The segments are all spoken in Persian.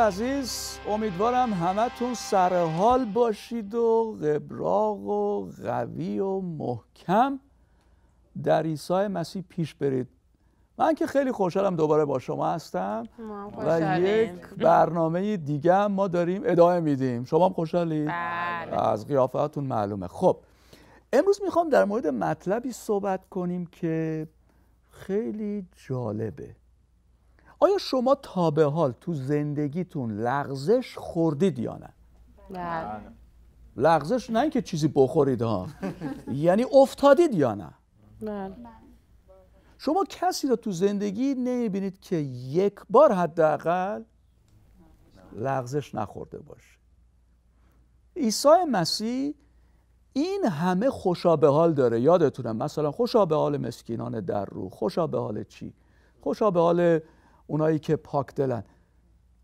عزیز امیدوارم همه سر حال باشید و قبراق و قوی و محکم در عیسی مسیح پیش برید من که خیلی خوشحالم دوباره با شما هستم و یک برنامه دیگه ما داریم ادامه میدیم شما هم خوشحالید بله. از قیافهاتون معلومه خب امروز میخوام در مورد مطلبی صحبت کنیم که خیلی جالبه آیا شما تا به حال تو زندگیتون لغزش خوردید یا نه؟ نه بله. لغزش نه اینکه چیزی بخورید ها یعنی افتادید یا نه؟ نه شما کسی را تو زندگی نمیبینید که یک بار حداقل لغزش نخورده باشه عیسی مسیح این همه خوشا به حال داره یادتونم مثلا خوشا به حال مسکینان در رو خوشا به حال چی خوشا به حال اونایی که پاک دلن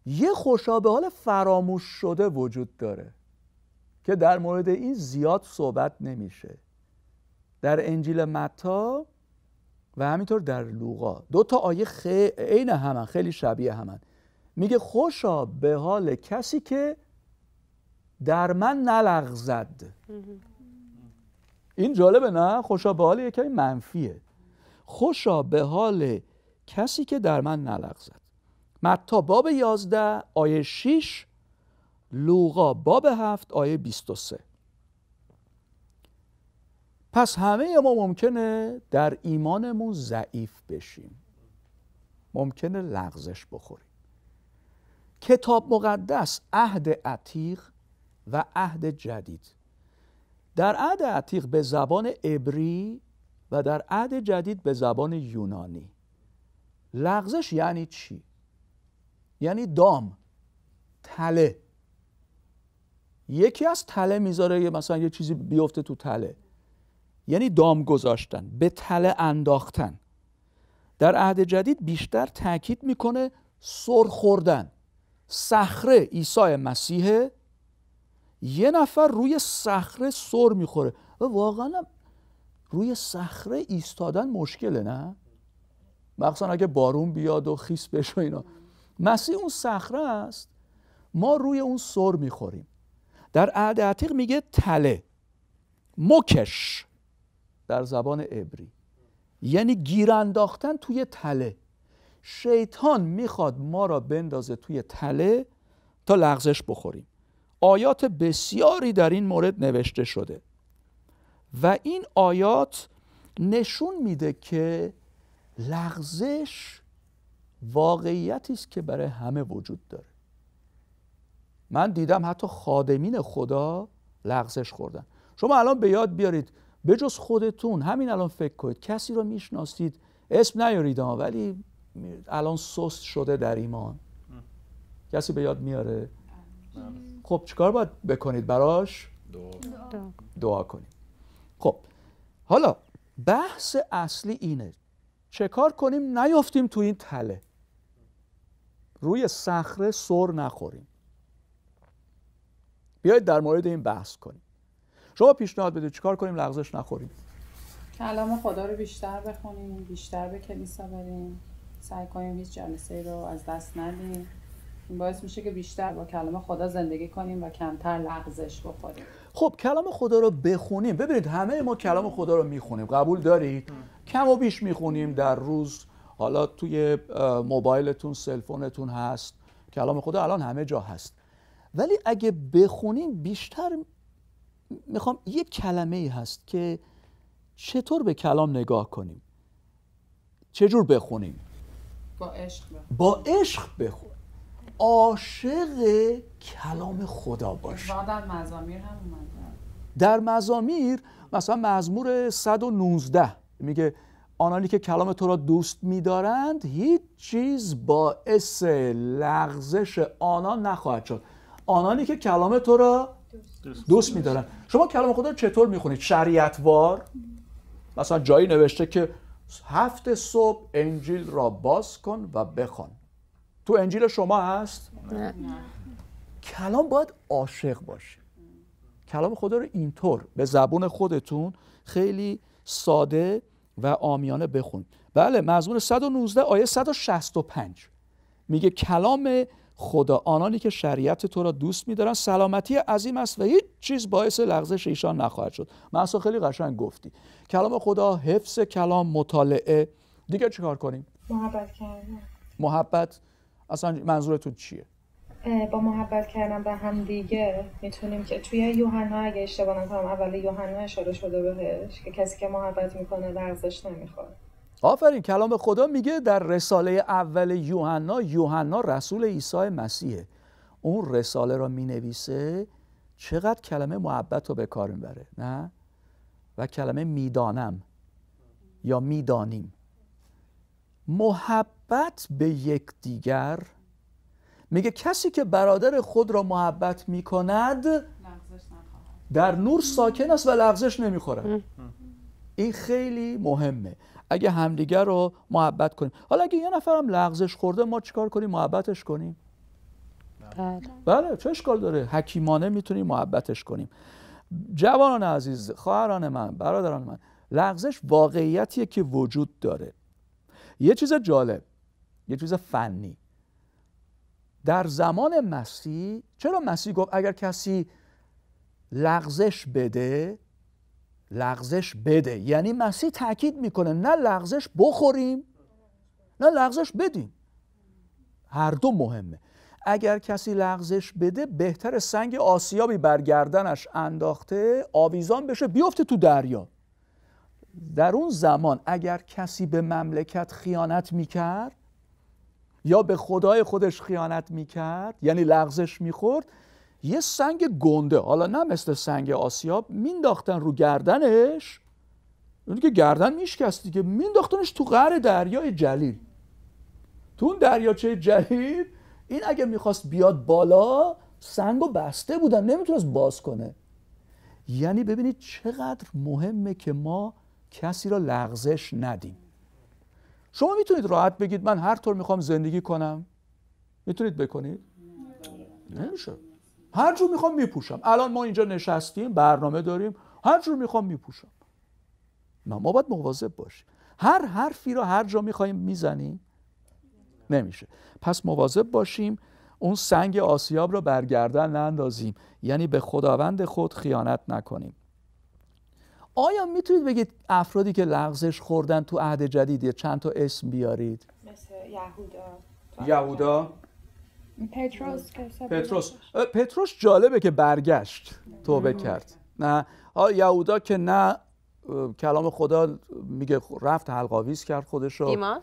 یه خوشا به حال فراموش شده وجود داره که در مورد این زیاد صحبت نمیشه در انجیل متا و همینطور در لوقا دو تا آیه عین خی... همن خیلی شبیه همن میگه خوشا به حال کسی که در من نلغزد این جالبه نه خوشا به حال یکی منفیه خوشا به حال کسی که در من نلغزد متا باب 11 آیه 6 لوقا باب 7 آیه 23 پس همه ما ممکنه در ایمانمون ضعیف بشیم ممکنه لغزش بخوریم کتاب مقدس عهد عتیق و عهد جدید در عهد عتیق به زبان عبری و در عهد جدید به زبان یونانی لغزش یعنی چی یعنی دام تله یکی از تله میذاره مثلا یه چیزی بیفته تو تله یعنی دام گذاشتن به تله انداختن در عهد جدید بیشتر تاکید میکنه سر خوردن صخره عیسی مسیحه یه نفر روی صخره سر میخوره و واقعا روی صخره ایستادن مشکله نه مخصوصا اگه بارون بیاد و خیس بشه اینا مسیح اون صخره است ما روی اون سر میخوریم در عهد عتیق میگه تله مکش در زبان عبری یعنی گیر انداختن توی تله شیطان میخواد ما را بندازه توی تله تا لغزش بخوریم آیات بسیاری در این مورد نوشته شده و این آیات نشون میده که لغزش واقعیتی است که برای همه وجود داره من دیدم حتی خادمین خدا لغزش خوردن شما الان به یاد بیارید بجز خودتون همین الان فکر کنید کسی رو میشناسید اسم نیارید ولی الان سست شده در ایمان کسی به یاد میاره خب چیکار باید بکنید براش دعا. دعا کنید خب حالا بحث اصلی اینه چه کنیم نیفتیم تو این تله روی صخره سر نخوریم بیایید در مورد این بحث کنیم شما پیشنهاد بدید چکار کنیم لغزش نخوریم کلام خدا رو بیشتر بخونیم بیشتر به کلیسا بریم سعی کنیم هیچ جلسه رو از دست ندیم این باعث میشه که بیشتر با کلام خدا زندگی کنیم و کمتر لغزش بخوریم خب کلام خدا رو بخونیم ببینید همه ما کلام خدا رو میخونیم قبول دارید کم و بیش میخونیم در روز حالا توی موبایلتون سلفونتون هست کلام خدا الان همه جا هست ولی اگه بخونیم بیشتر میخوام یه کلمه ای هست که چطور به کلام نگاه کنیم چجور بخونیم با عشق بخونیم با عشق عاشق کلام خدا باشه در مزامیر هم در مزامیر مثلا مزمور 119 میگه آنانی که کلام تو را دوست میدارند هیچ چیز باعث لغزش آنان نخواهد شد آنانی که کلام تو را دوست میدارند شما کلام خدا رو چطور میخونید شریعتوار مثلا جایی نوشته که هفت صبح انجیل را باز کن و بخوان تو انجیل شما هست؟ نه. کلام باید عاشق باشه کلام خدا رو اینطور به زبون خودتون خیلی ساده و آمیانه بخونید بله مزمون 119 آیه 165 میگه کلام خدا آنانی که شریعت تو را دوست میدارن سلامتی عظیم است و هیچ چیز باعث لغزش ایشان نخواهد شد محسا خیلی قشنگ گفتی کلام خدا حفظ کلام مطالعه دیگه چیکار کنیم محبت کردن محبت اصلا منظورتون چیه با محبت کردن به هم دیگه میتونیم که توی یوحنا اگه اشتباه نکنم اول یوحنا اشاره شده بهش که کسی که محبت میکنه ارزش نمیخواد آفرین کلام خدا میگه در رساله اول یوحنا یوحنا رسول عیسی مسیحه اون رساله را مینویسه چقدر کلمه محبت رو به کار میبره نه و کلمه میدانم یا میدانیم محبت محبت به دیگر میگه کسی که برادر خود را محبت میکند در نور ساکن است و لغزش نمیخورد این خیلی مهمه اگه همدیگر رو محبت کنیم حالا اگه یه نفرم لغزش خورده ما چیکار کنیم محبتش کنیم بله, بله چه اشکال داره حکیمانه میتونیم محبتش کنیم جوانان عزیز خواهران من برادران من لغزش واقعیتیه که وجود داره یه چیز جالب یه چیز فنی در زمان مسیح چرا مسیح گفت اگر کسی لغزش بده لغزش بده یعنی مسیح تاکید میکنه نه لغزش بخوریم نه لغزش بدیم هر دو مهمه اگر کسی لغزش بده بهتر سنگ آسیابی برگردنش انداخته آویزان بشه بیفته تو دریا در اون زمان اگر کسی به مملکت خیانت میکرد یا به خدای خودش خیانت میکرد یعنی لغزش میخورد یه سنگ گنده حالا نه مثل سنگ آسیاب مینداختن رو گردنش اون که گردن میشکستی که مینداختنش تو قره دریای جلیل تو اون دریاچه جلیل این اگه میخواست بیاد بالا سنگ و بسته بودن نمیتونست باز کنه یعنی ببینید چقدر مهمه که ما کسی را لغزش ندیم شما میتونید راحت بگید من هر طور میخوام زندگی کنم میتونید بکنید نمیشه هر جور میخوام میپوشم الان ما اینجا نشستیم برنامه داریم هر جور میخوام میپوشم ما ما باید مواظب باشیم هر حرفی را هر جا میخوایم میزنیم نمیشه پس مواظب باشیم اون سنگ آسیاب را برگردن نندازیم یعنی به خداوند خود خیانت نکنیم آیا میتونید بگید افرادی که لغزش خوردن تو عهد جدید چند تا اسم بیارید مثل یهودا یهودا پتروس پتروس پتروس جالبه که برگشت توبه کرد نه یهودا که نه کلام خدا میگه رفت حلقاویز کرد خودش دیماس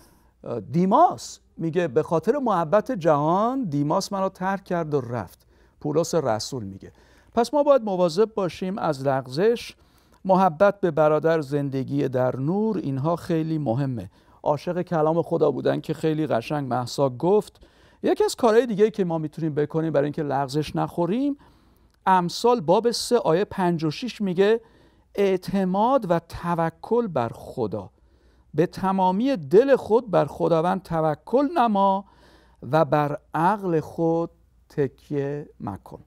دیماس میگه به خاطر محبت جهان دیماس منو ترک کرد و رفت پولس رسول میگه پس ما باید مواظب باشیم از لغزش محبت به برادر زندگی در نور اینها خیلی مهمه عاشق کلام خدا بودن که خیلی قشنگ محسا گفت یکی از کارهای دیگه که ما میتونیم بکنیم برای اینکه لغزش نخوریم امثال باب 3 آیه 56 میگه اعتماد و توکل بر خدا به تمامی دل خود بر خداوند توکل نما و بر عقل خود تکیه مکن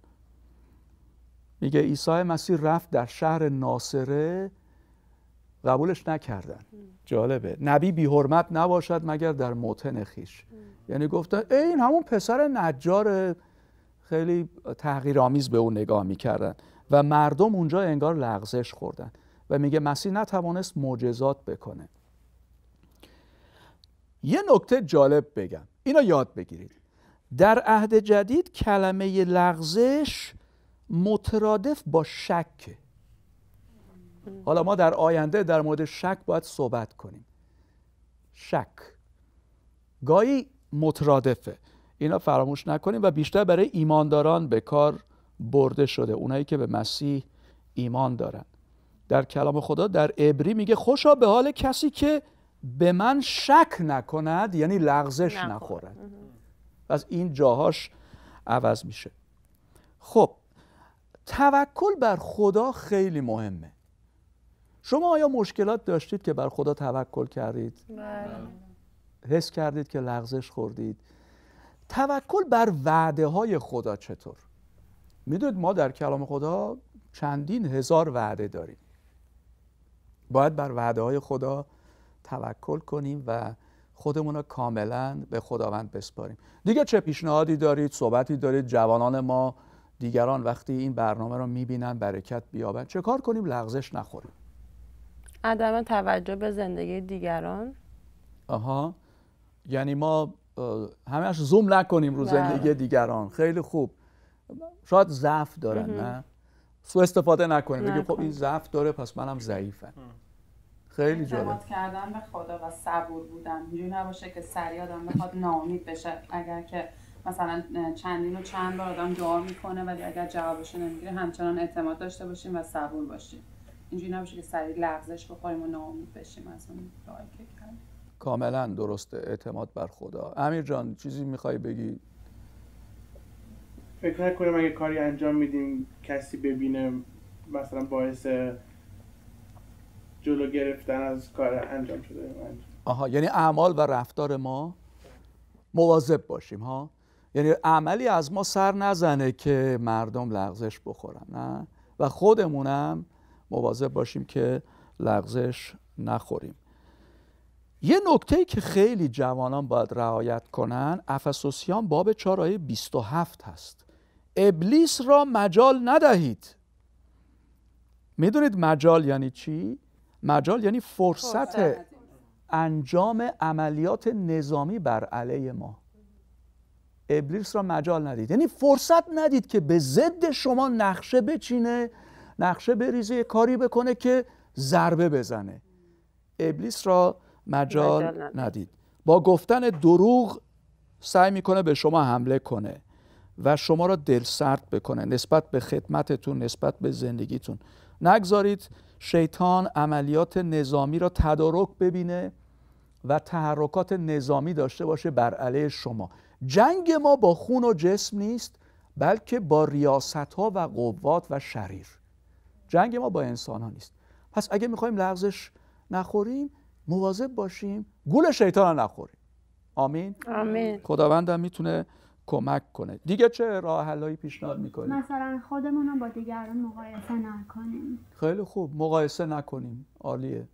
میگه عیسی مسیح رفت در شهر ناصره قبولش نکردن جالبه نبی بی حرمت نباشد مگر در موتن خیش یعنی گفتن این همون پسر نجار خیلی تغییرآمیز به اون نگاه میکردن و مردم اونجا انگار لغزش خوردن و میگه مسیح نتوانست معجزات بکنه یه نکته جالب بگم اینو یاد بگیرید در عهد جدید کلمه لغزش مترادف با شک حالا ما در آینده در مورد شک باید صحبت کنیم شک گاهی مترادفه اینا فراموش نکنیم و بیشتر برای ایمانداران به کار برده شده اونایی که به مسیح ایمان دارن در کلام خدا در عبری میگه خوشا به حال کسی که به من شک نکند یعنی لغزش نخورد از این جاهاش عوض میشه خب توکل بر خدا خیلی مهمه شما آیا مشکلات داشتید که بر خدا توکل کردید؟ بله. حس کردید که لغزش خوردید؟ توکل بر وعده های خدا چطور؟ میدونید ما در کلام خدا چندین هزار وعده داریم باید بر وعده های خدا توکل کنیم و خودمون رو کاملا به خداوند بسپاریم دیگه چه پیشنهادی دارید صحبتی دارید جوانان ما دیگران وقتی این برنامه رو میبینن برکت بیابند چه کار کنیم لغزش نخوریم عدم توجه به زندگی دیگران آها یعنی ما همش زوم نکنیم رو بله. زندگی دیگران خیلی خوب شاید ضعف دارن نه سو استفاده نکنیم بگیم خب این ضعف داره پس منم ضعیفم خیلی جالب اعتماد کردن به خدا و صبور بودن اینجوری نباشه که سری آدم بخواد ناامید بشه اگر که مثلا چندین و چند بار آدم دعا میکنه ولی اگر جوابش نمیگیره همچنان اعتماد داشته باشیم و صبور باشیم اینجوری نباشه که سریع لغزش بخوریم و ناامید بشیم از اون دعایی که کردیم کاملا درسته اعتماد بر خدا امیر جان چیزی میخوای بگی فکر نکنم اگه کاری انجام میدیم کسی ببینه مثلا باعث جلو گرفتن از کار انجام شده آها یعنی اعمال و رفتار ما مواظب باشیم ها یعنی عملی از ما سر نزنه که مردم لغزش بخورن نه؟ و خودمونم مواظب باشیم که لغزش نخوریم یه نکته که خیلی جوانان باید رعایت کنن افسوسیان باب 4 و 27 هست ابلیس را مجال ندهید میدونید مجال یعنی چی؟ مجال یعنی فرصت, فرصت انجام عملیات نظامی بر علیه ما ابلیس را مجال ندید یعنی فرصت ندید که به ضد شما نقشه بچینه نقشه بریزه کاری بکنه که ضربه بزنه ابلیس را مجال, ندید با گفتن دروغ سعی میکنه به شما حمله کنه و شما را دلسرد بکنه نسبت به خدمتتون نسبت به زندگیتون نگذارید شیطان عملیات نظامی را تدارک ببینه و تحرکات نظامی داشته باشه بر علیه شما جنگ ما با خون و جسم نیست بلکه با ریاست ها و قوات و شریر جنگ ما با انسان ها نیست پس اگه میخوایم لغزش نخوریم مواظب باشیم گول شیطان نخوریم آمین آمین هم میتونه کمک کنه دیگه چه راه حلایی پیشنهاد میکنید مثلا خودمون با دیگران مقایسه نکنیم خیلی خوب مقایسه نکنیم عالیه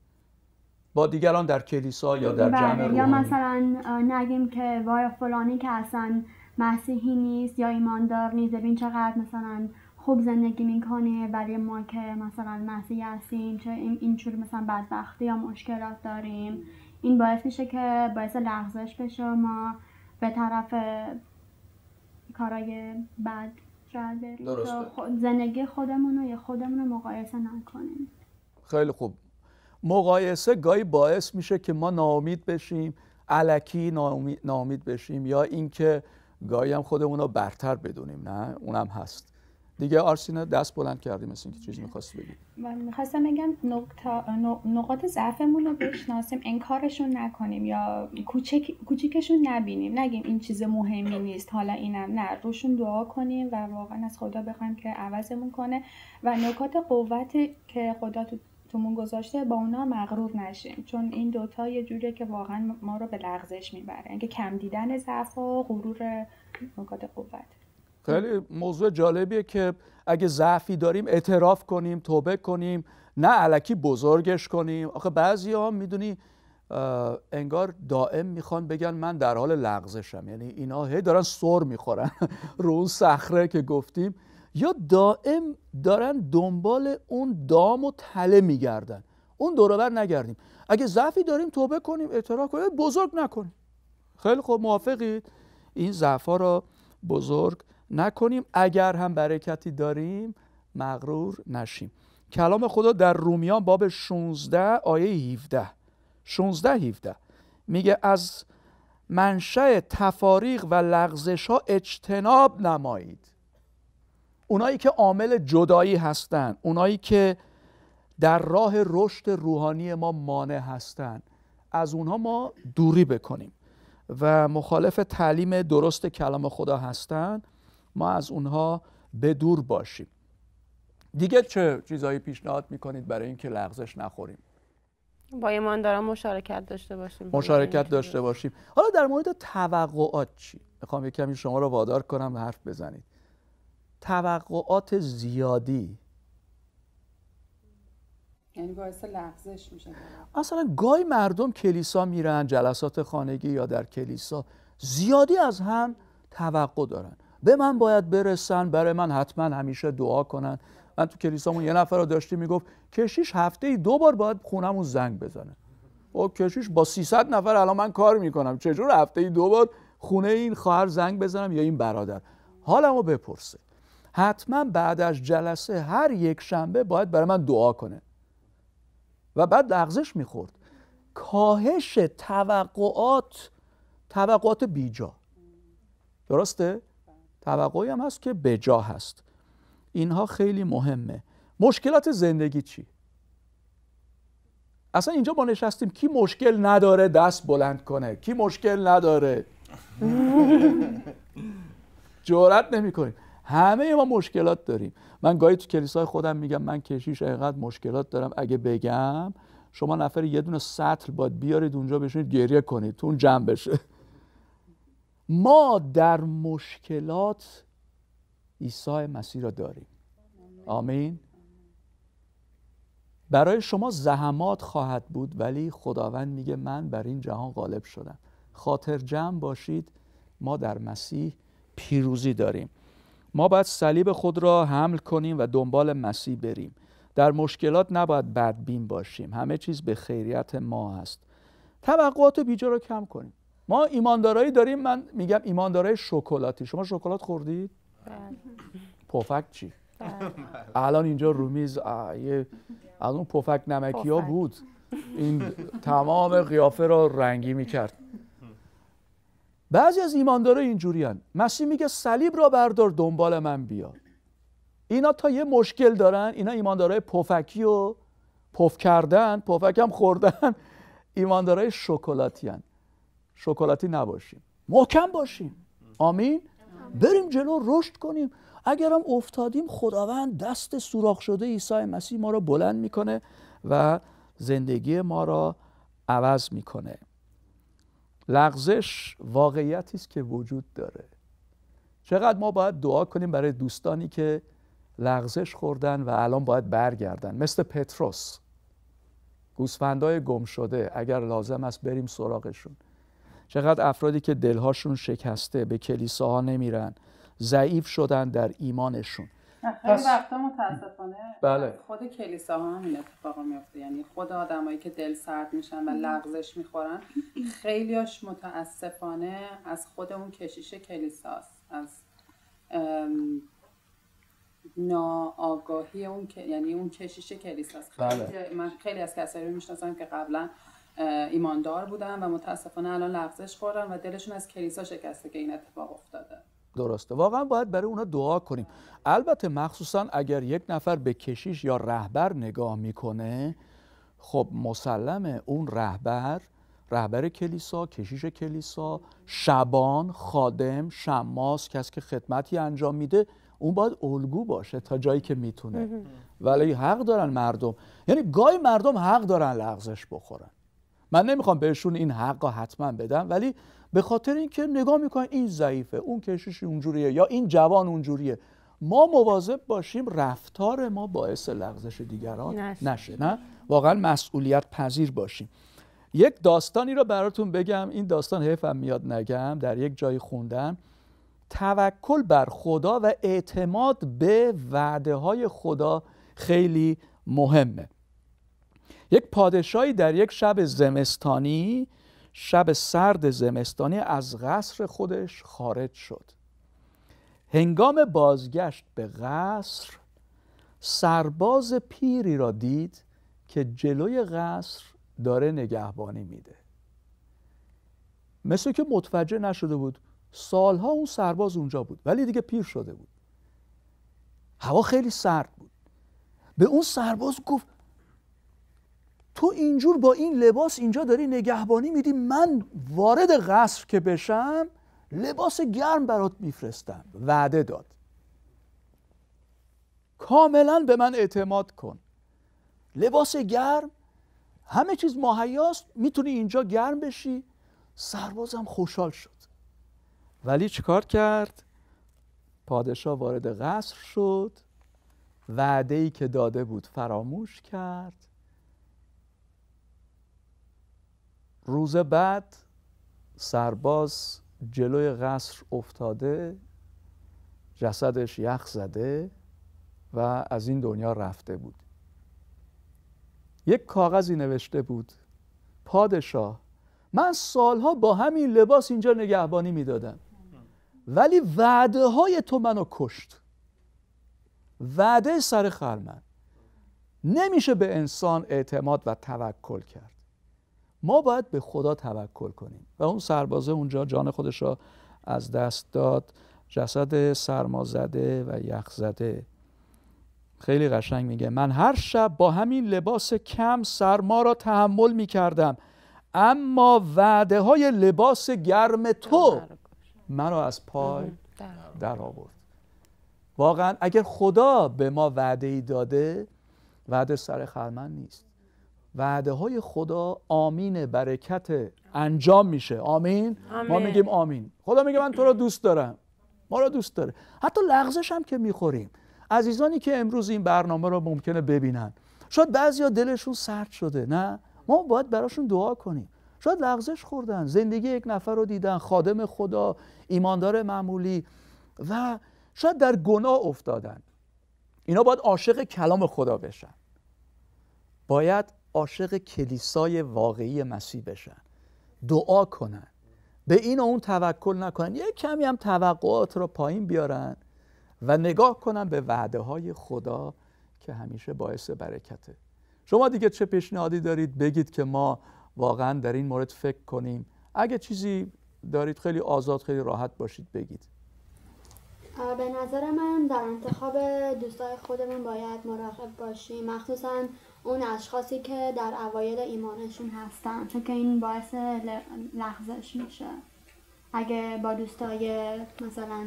با دیگران در کلیسا یا در بله، جمع یا مثلا نگیم که وای فلانی که اصلا مسیحی نیست یا ایماندار نیست ببین چقدر مثلا خوب زندگی میکنه برای ما که مثلا مسیحی هستیم چه چور مثلا بدبختی یا مشکلات داریم این باعث میشه که باعث لغزش بشه ما به طرف کارای بد شاید زندگی خودمون رو یا خودمون رو مقایسه نکنیم خیلی خوب مقایسه گاهی باعث میشه که ما ناامید بشیم علکی ناامید, بشیم یا اینکه گاهی هم خودمون رو برتر بدونیم نه اونم هست دیگه آرسینا دست بلند کردیم مثل اینکه چیز میخواستی بگی من میخواستم بگم نقاط ضعفمون رو بشناسیم انکارشون نکنیم یا کوچک کوچیکشون نبینیم نگیم این چیز مهمی نیست حالا اینم نه روشون دعا کنیم و واقعا از خدا بخوایم که عوضمون کنه و نکات قوت که خدا تو وقتمون گذاشته با اونا مغرور نشیم چون این دوتا یه جوریه که واقعا ما رو به لغزش میبره اینکه کم دیدن ضعف و غرور نکات قوت خیلی موضوع جالبیه که اگه ضعفی داریم اعتراف کنیم توبه کنیم نه علکی بزرگش کنیم آخه بعضی ها میدونی انگار دائم میخوان بگن من در حال لغزشم یعنی اینا هی دارن سر میخورن رو اون صخره که گفتیم یا دائم دارن دنبال اون دام و تله میگردن اون دوروبر نگردیم اگه ضعفی داریم توبه کنیم اعتراف کنیم بزرگ نکنیم خیلی خوب موافقید این ضعف ها را بزرگ نکنیم اگر هم برکتی داریم مغرور نشیم کلام خدا در رومیان باب 16 آیه 17 16 17 میگه از منشه تفاریق و لغزش ها اجتناب نمایید اونایی که عامل جدایی هستند اونایی که در راه رشد روحانی ما مانع هستند از اونها ما دوری بکنیم و مخالف تعلیم درست کلام خدا هستند ما از اونها به دور باشیم دیگه چه چیزهایی پیشنهاد میکنید برای اینکه لغزش نخوریم با ایمانداران مشارکت داشته باشیم مشارکت داشته باشیم حالا در مورد توقعات چی میخوام یه کمی شما رو وادار کنم حرف بزنید توقعات زیادی یعنی باعث لغزش میشه اصلا گای مردم کلیسا میرن جلسات خانگی یا در کلیسا زیادی از هم توقع دارن به من باید برسن برای من حتما همیشه دعا کنن من تو کلیسامون یه نفر رو داشتی میگفت کشیش هفته ای دو بار باید خونمون زنگ بزنه او کشیش با 300 نفر الان من کار میکنم چجور هفته ای دو بار خونه این خواهر زنگ بزنم یا این برادر حالمو بپرسه حتما بعد از جلسه هر یک شنبه باید برای من دعا کنه و بعد لغزش میخورد کاهش توقعات توقعات بیجا درسته؟ توقعی هم هست که بجا هست اینها خیلی مهمه مشکلات زندگی چی؟ اصلا اینجا ما نشستیم کی مشکل نداره دست بلند کنه کی مشکل نداره جورت نمی کنیم همه ما مشکلات داریم من گاهی تو کلیسای خودم میگم من کشیش اینقدر مشکلات دارم اگه بگم شما نفر یه دونه سطل باید بیارید اونجا بشینید گریه کنید تو اون جمع بشه ما در مشکلات عیسی مسیح را داریم آمین برای شما زحمات خواهد بود ولی خداوند میگه من بر این جهان غالب شدم خاطر جمع باشید ما در مسیح پیروزی داریم ما باید صلیب خود را حمل کنیم و دنبال مسیح بریم در مشکلات نباید بدبین باشیم همه چیز به خیریت ما هست توقعات بیجا رو کم کنیم ما ایماندارایی داریم من میگم ایماندارای شکلاتی شما شکلات خوردید بله. پفک چی بله. الان اینجا رومیز یه از اون پفک نمکی ها بود این تمام قیافه را رنگی میکرد بعضی از ایماندارا اینجوریان مسیح میگه صلیب را بردار دنبال من بیا اینا تا یه مشکل دارن اینا ایماندارای پفکی و پف کردن پفکم خوردن ایماندارای شکلاتی هن. شکلاتی نباشیم محکم باشیم آمین بریم جلو رشد کنیم اگرم افتادیم خداوند دست سوراخ شده عیسی مسیح ما را بلند میکنه و زندگی ما را عوض میکنه لغزش واقعیتی است که وجود داره چقدر ما باید دعا کنیم برای دوستانی که لغزش خوردن و الان باید برگردن مثل پتروس گوسفندای گم شده اگر لازم است بریم سراغشون چقدر افرادی که دلهاشون شکسته به کلیساها نمیرن ضعیف شدن در ایمانشون خیلی وقتا متاسفانه بله. خود کلیسا ها هم این اتفاق میفته یعنی خود آدمایی که دل سرد میشن و لغزش میخورن خیلیاش متاسفانه از خود اون کشیش کلیساست از ناآگاهی اون یعنی اون کشیش کلیساست بله. من خیلی از کسایی رو میشناسم که قبلا ایماندار بودن و متاسفانه الان لغزش خوردن و دلشون از کلیسا شکسته که این اتفاق افتاده درسته واقعا باید برای اونا دعا کنیم البته مخصوصا اگر یک نفر به کشیش یا رهبر نگاه میکنه خب مسلمه اون رهبر رهبر کلیسا، کشیش کلیسا، شبان، خادم، شماس کسی که خدمتی انجام میده اون باید الگو باشه تا جایی که میتونه ولی حق دارن مردم یعنی گای مردم حق دارن لغزش بخورن من نمیخوام بهشون این حق حتما بدم ولی به خاطر اینکه نگاه میکنن این ضعیفه اون کشش اونجوریه یا این جوان اونجوریه ما مواظب باشیم رفتار ما باعث لغزش دیگران نشه. نه واقعا مسئولیت پذیر باشیم یک داستانی رو براتون بگم این داستان حیفم میاد نگم در یک جایی خوندم توکل بر خدا و اعتماد به وعده های خدا خیلی مهمه یک پادشاهی در یک شب زمستانی شب سرد زمستانی از قصر خودش خارج شد هنگام بازگشت به قصر سرباز پیری را دید که جلوی قصر داره نگهبانی میده مثل که متوجه نشده بود سالها اون سرباز اونجا بود ولی دیگه پیر شده بود هوا خیلی سرد بود به اون سرباز گفت تو اینجور با این لباس اینجا داری نگهبانی میدی من وارد قصر که بشم لباس گرم برات میفرستم وعده داد کاملا به من اعتماد کن لباس گرم همه چیز مهیاست میتونی اینجا گرم بشی سربازم خوشحال شد ولی چیکار کرد پادشاه وارد قصر شد وعده ای که داده بود فراموش کرد روز بعد سرباز جلوی قصر افتاده جسدش یخ زده و از این دنیا رفته بود یک کاغذی نوشته بود پادشاه من سالها با همین لباس اینجا نگهبانی میدادم ولی وعده های تو منو کشت وعده سر خرمن نمیشه به انسان اعتماد و توکل کرد ما باید به خدا توکل کنیم و اون سربازه اونجا جان خودش را از دست داد جسد سرمازده و یخزده خیلی قشنگ میگه من هر شب با همین لباس کم سرما را تحمل میکردم اما وعده های لباس گرم تو مرا از پای در آورد واقعا اگر خدا به ما وعده ای داده وعده سر خرمن نیست وعده های خدا آمین برکت انجام میشه آمین؟, ما میگیم آمین خدا میگه من تو را دوست دارم ما را دوست داره حتی لغزش هم که میخوریم عزیزانی که امروز این برنامه را ممکنه ببینن شاید بعضیا دلشون سرد شده نه ما باید براشون دعا کنیم شاید لغزش خوردن زندگی یک نفر رو دیدن خادم خدا ایماندار معمولی و شاید در گناه افتادن اینا باید عاشق کلام خدا بشن باید عاشق کلیسای واقعی مسیح بشن دعا کنن به این و اون توکل نکنن یه کمی هم توقعات رو پایین بیارن و نگاه کنن به وعده های خدا که همیشه باعث برکته شما دیگه چه پیشنهادی دارید بگید که ما واقعا در این مورد فکر کنیم اگه چیزی دارید خیلی آزاد خیلی راحت باشید بگید به نظر من در انتخاب دوستای خودمون باید مراقب باشیم مخصوصا اون اشخاصی که در اوایل ایمانشون هستن چون که این باعث لغزش میشه اگه با دوستای مثلا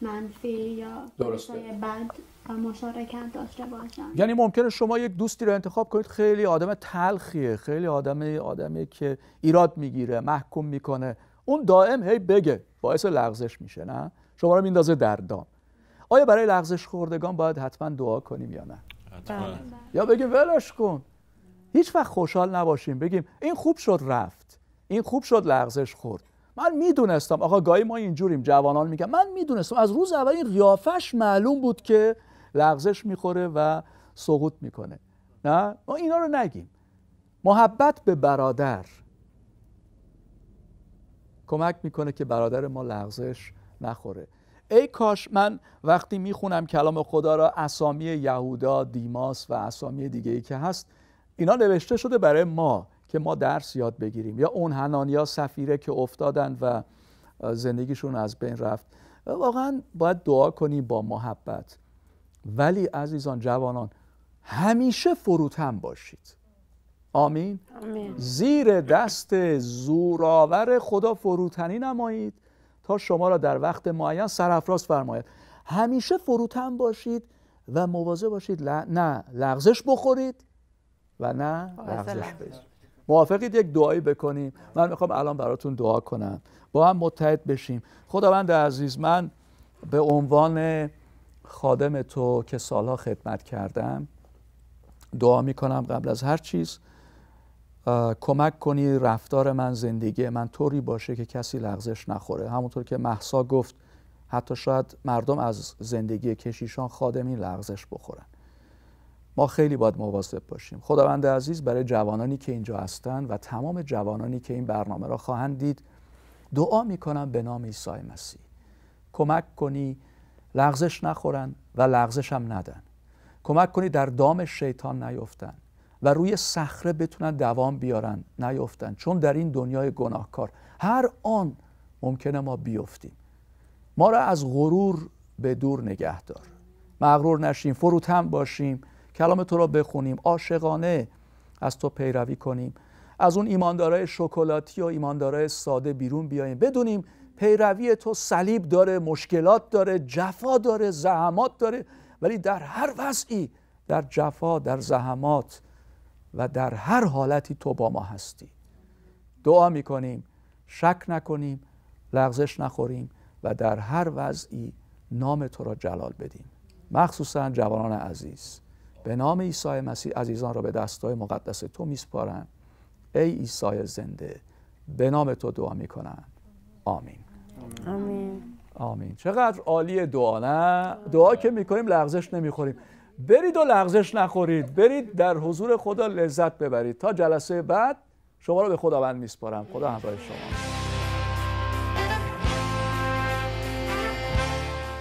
منفی یا دوستای بد مشارکت داشته باشن یعنی ممکنه شما یک دوستی رو انتخاب کنید خیلی آدم تلخیه خیلی آدم آدمی که ایراد میگیره محکوم میکنه اون دائم هی بگه باعث لغزش میشه نه شما رو میندازه در دام آیا برای لغزش خوردگان باید حتما دعا کنیم یا نه آره. بله، بله. یا بگیم ولش کن هیچ وقت خوشحال نباشیم بگیم این خوب شد رفت این خوب شد لغزش خورد من میدونستم آقا گاهی ما اینجوریم جوانان میگم من میدونستم از روز اول این قیافش معلوم بود که لغزش میخوره و سقوط میکنه نه ما اینا رو نگیم محبت به برادر کمک میکنه که برادر ما لغزش نخوره ای کاش من وقتی میخونم کلام خدا را اسامی یهودا دیماس و اسامی دیگه ای که هست اینا نوشته شده برای ما که ما درس یاد بگیریم یا اون هنانیا سفیره که افتادن و زندگیشون از بین رفت واقعا باید دعا کنیم با محبت ولی عزیزان جوانان همیشه فروتن باشید آمین, زیر دست زوراور خدا فروتنی نمایید تا شما را در وقت معین سرافراز فرماید همیشه فروتن باشید و مواظب باشید نه لغزش بخورید و نه لغزش بشید موافقید یک دعایی بکنیم من میخوام الان براتون دعا کنم با هم متحد بشیم خداوند عزیز من به عنوان خادم تو که سالها خدمت کردم دعا میکنم قبل از هر چیز کمک کنی رفتار من زندگی من طوری باشه که کسی لغزش نخوره همونطور که محسا گفت حتی شاید مردم از زندگی کشیشان خادمی لغزش بخورن ما خیلی باید مواظب باشیم خداوند عزیز برای جوانانی که اینجا هستن و تمام جوانانی که این برنامه را خواهند دید دعا میکنم به نام عیسی مسیح کمک کنی لغزش نخورن و لغزش هم ندن کمک کنی در دام شیطان نیفتن و روی صخره بتونن دوام بیارن نیفتن چون در این دنیای گناهکار هر آن ممکنه ما بیفتیم ما را از غرور به دور نگه دار مغرور نشیم فروتن باشیم کلام تو را بخونیم عاشقانه از تو پیروی کنیم از اون ایماندارای شکلاتی و ایماندارای ساده بیرون بیاییم بدونیم پیروی تو صلیب داره مشکلات داره جفا داره زحمات داره ولی در هر وضعی در جفا در زحمات و در هر حالتی تو با ما هستی دعا میکنیم شک نکنیم لغزش نخوریم و در هر وضعی نام تو را جلال بدیم مخصوصا جوانان عزیز به نام عیسی مسیح عزیزان را به دستای مقدس تو میسپارم ای عیسی زنده به نام تو دعا میکنن آمین آمین آمین چقدر عالی دعا نه دعا که میکنیم لغزش نمیخوریم برید و لغزش نخورید برید در حضور خدا لذت ببرید تا جلسه بعد شما رو به خداوند میسپارم خدا همراه شما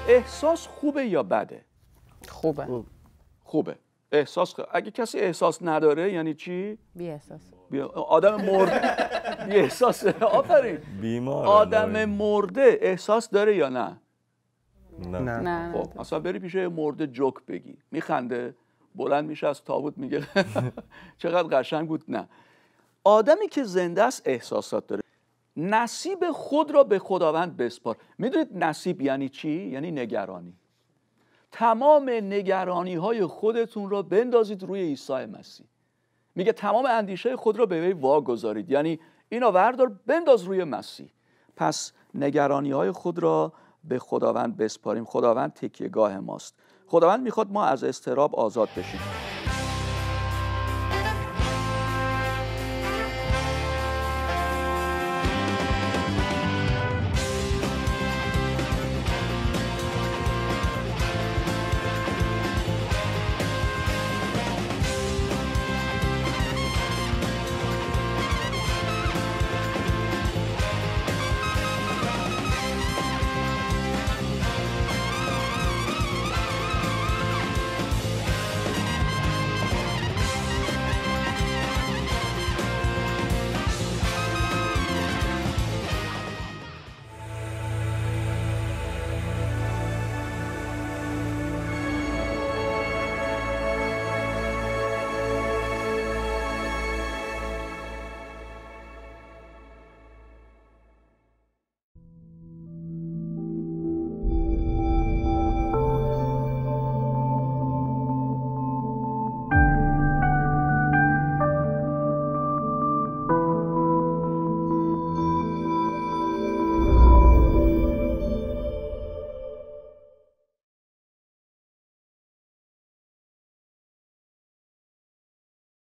احساس خوبه یا بده خوبه خوبه احساس خوبه. اگه کسی احساس نداره یعنی چی بی احساس بی... آدم مرده بی احساس آفرین بیمار آدم مرده احساس داره یا نه نه نه, نه. خب اصلا بری پیش مرد جوک بگی میخنده بلند میشه از تابوت میگه چقدر قشنگ بود نه آدمی که زنده است احساسات داره نصیب خود را به خداوند بسپار میدونید نصیب یعنی چی؟ یعنی نگرانی تمام نگرانی های خودتون را بندازید روی عیسی مسیح میگه تمام اندیشه خود را به وی واگذارید یعنی اینا وردار بنداز روی مسیح پس نگرانی های خود را به خداوند بسپاریم خداوند گاه ماست خداوند میخواد ما از استراب آزاد بشیم